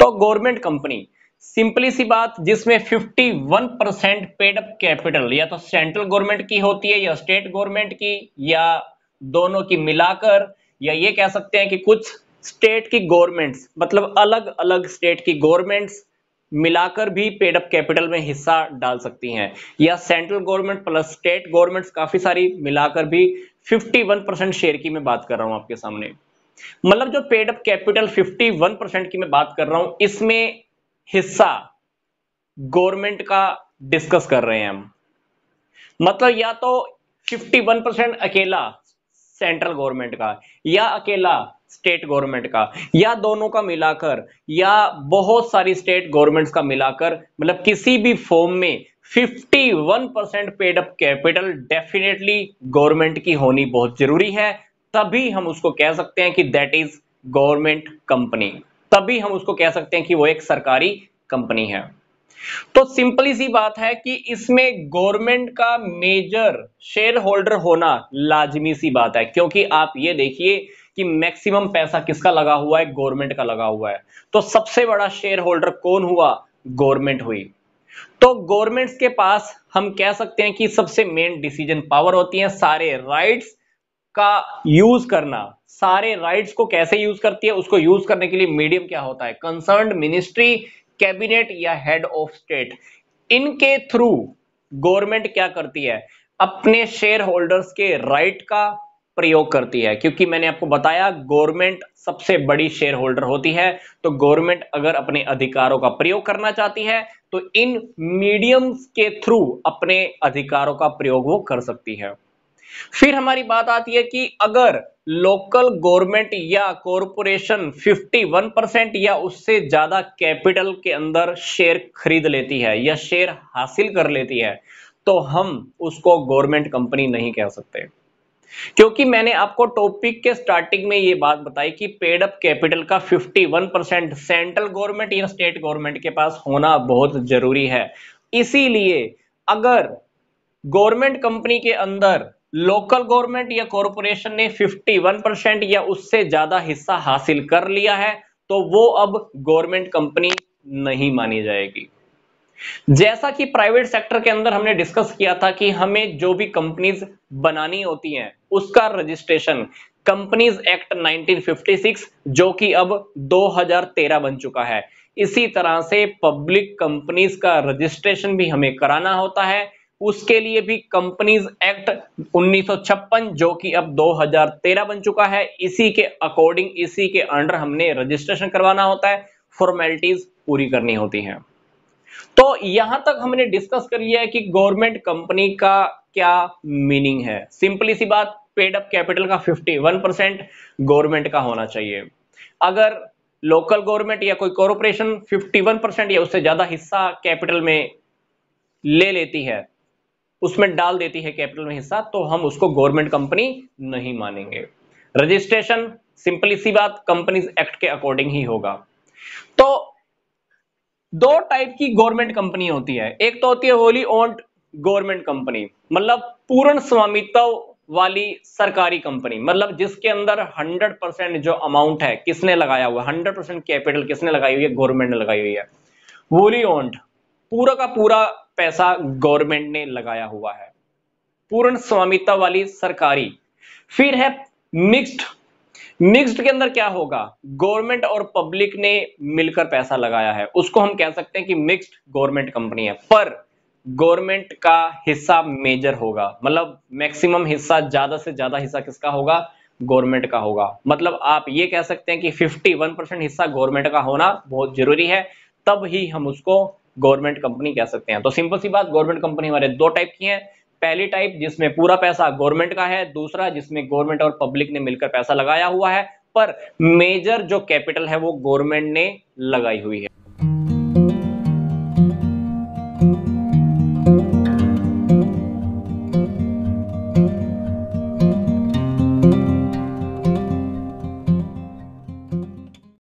तो government company simply सी बात जिसमें 51 परसेंट पेड अप कैपिटल या तो सेंट्रल गवर्नमेंट की होती है या स्टेट गवर्नमेंट की या दोनों की मिलाकर या ये कह सकते हैं कि कुछ स्टेट की गवर्नमेंट्स मतलब अलग अलग स्टेट की गवर्नमेंट्स मिलाकर भी पेडअप कैपिटल में हिस्सा डाल सकती हैं या central government plus state governments काफी सारी मिलाकर भी 51 परसेंट शेयर की मैं बात कर रहा हूं आपके सामने मतलब जो पेड अप कैपिटल 51 परसेंट की मैं बात कर रहा हूं इसमें हिस्सा गवर्नमेंट का डिस्कस कर रहे हैं हम मतलब या तो 51 परसेंट अकेला सेंट्रल गवर्नमेंट का या अकेला स्टेट गवर्नमेंट का या दोनों का मिलाकर या बहुत सारी स्टेट गवर्नमेंट्स का मिलाकर मतलब किसी भी फॉर्म में 51 percent paid up capital definitely government की होनी बहुत जरूरी है तभी हम उसको कह सकते हैं कि दैट इज गवर्नमेंट कंपनी तभी हम उसको कह सकते हैं कि वो एक सरकारी कंपनी है तो सिंपली सी बात है कि इसमें गवर्नमेंट का मेजर शेयर होल्डर होना लाजमी सी बात है क्योंकि आप ये देखिए कि मैक्सिमम पैसा किसका लगा हुआ है गवर्नमेंट का लगा हुआ है तो सबसे बड़ा शेयर होल्डर कौन हुआ गवर्नमेंट हुई तो गवर्नमेंट्स के पास हम कह सकते हैं कि सबसे मेन डिसीजन पावर होती है सारे राइट्स का यूज करना सारे राइट्स को कैसे यूज करती है उसको यूज करने के लिए मीडियम क्या होता है कंसर्न मिनिस्ट्री कैबिनेट या हेड ऑफ स्टेट इनके थ्रू गवर्नमेंट क्या करती है अपने शेयर होल्डर्स के राइट का प्रयोग करती है क्योंकि मैंने आपको बताया गवर्नमेंट सबसे बड़ी शेयर होल्डर होती है तो गवर्नमेंट अगर अपने अधिकारों का प्रयोग करना चाहती है तो इन मीडियम्स के थ्रू अपने अधिकारों का प्रयोग वो कर सकती है फिर हमारी बात आती है कि अगर लोकल गवर्नमेंट या कॉरपोरेशन 51 परसेंट या उससे ज्यादा कैपिटल के अंदर शेयर खरीद लेती है या शेयर हासिल कर लेती है तो हम उसको गवर्नमेंट कंपनी नहीं कह सकते क्योंकि मैंने आपको टॉपिक के स्टार्टिंग में यह बात बताई कि पेड अप कैपिटल का 51 परसेंट सेंट्रल गवर्नमेंट या स्टेट गवर्नमेंट के पास होना बहुत जरूरी है इसीलिए अगर गवर्नमेंट कंपनी के अंदर लोकल गवर्नमेंट या कॉरपोरेशन ने 51 परसेंट या उससे ज्यादा हिस्सा हासिल कर लिया है तो वो अब गवर्नमेंट कंपनी नहीं मानी जाएगी जैसा कि प्राइवेट सेक्टर के अंदर हमने डिस्कस किया था कि हमें जो भी कंपनीज बनानी होती हैं उसका रजिस्ट्रेशन कंपनीज एक्ट 1956 जो कि अब 2013 बन चुका है इसी तरह से पब्लिक कंपनीज का रजिस्ट्रेशन भी हमें कराना होता है उसके लिए भी कंपनीज एक्ट 1956 जो कि अब 2013 बन चुका है इसी के अकॉर्डिंग इसी के अंडर हमने रजिस्ट्रेशन करवाना होता है फॉर्मेलिटीज पूरी करनी होती हैं तो यहां तक हमने डिस्कस कर लिया है कि गवर्नमेंट कंपनी का क्या मीनिंग है सिंपली सी बात पेड अप कैपिटल का 51 परसेंट गवर्नमेंट का होना चाहिए अगर लोकल गवर्नमेंट या कोई कॉरपोरेशन 51 परसेंट या उससे ज्यादा हिस्सा कैपिटल में ले लेती है उसमें डाल देती है कैपिटल में हिस्सा तो हम उसको गवर्नमेंट कंपनी नहीं मानेंगे रजिस्ट्रेशन सिंपल इसी बात कंपनीज एक्ट के अकॉर्डिंग ही होगा तो दो टाइप की गवर्नमेंट कंपनी होती है एक तो होती है होली ओन्ड गवर्नमेंट कंपनी मतलब पूर्ण स्वामित्व वाली सरकारी कंपनी मतलब जिसके अंदर 100 परसेंट जो अमाउंट है किसने लगाया हुआ 100 परसेंट कैपिटल किसने लगाई हुई है गवर्नमेंट ने लगाई हुई है वोली ओन्ड पूरा का पूरा पैसा गवर्नमेंट ने लगाया हुआ है पूर्ण स्वामित्व वाली सरकारी फिर है मिक्स्ड मिक्स्ड के अंदर क्या होगा गवर्नमेंट और पब्लिक ने मिलकर पैसा लगाया है उसको हम कह सकते हैं कि मिक्स्ड गवर्नमेंट कंपनी है पर गवर्नमेंट का हिस्सा मेजर होगा मतलब मैक्सिमम हिस्सा ज्यादा से ज्यादा हिस्सा किसका होगा गवर्नमेंट का होगा मतलब आप ये कह सकते हैं कि 51 परसेंट हिस्सा गवर्नमेंट का होना बहुत जरूरी है तब ही हम उसको गवर्नमेंट कंपनी कह सकते हैं तो सिंपल सी बात गवर्नमेंट कंपनी हमारे दो टाइप की है पहली टाइप जिसमें पूरा पैसा गवर्नमेंट का है दूसरा जिसमें गवर्नमेंट और पब्लिक ने मिलकर पैसा लगाया हुआ है पर मेजर जो कैपिटल है वो गवर्नमेंट ने लगाई हुई है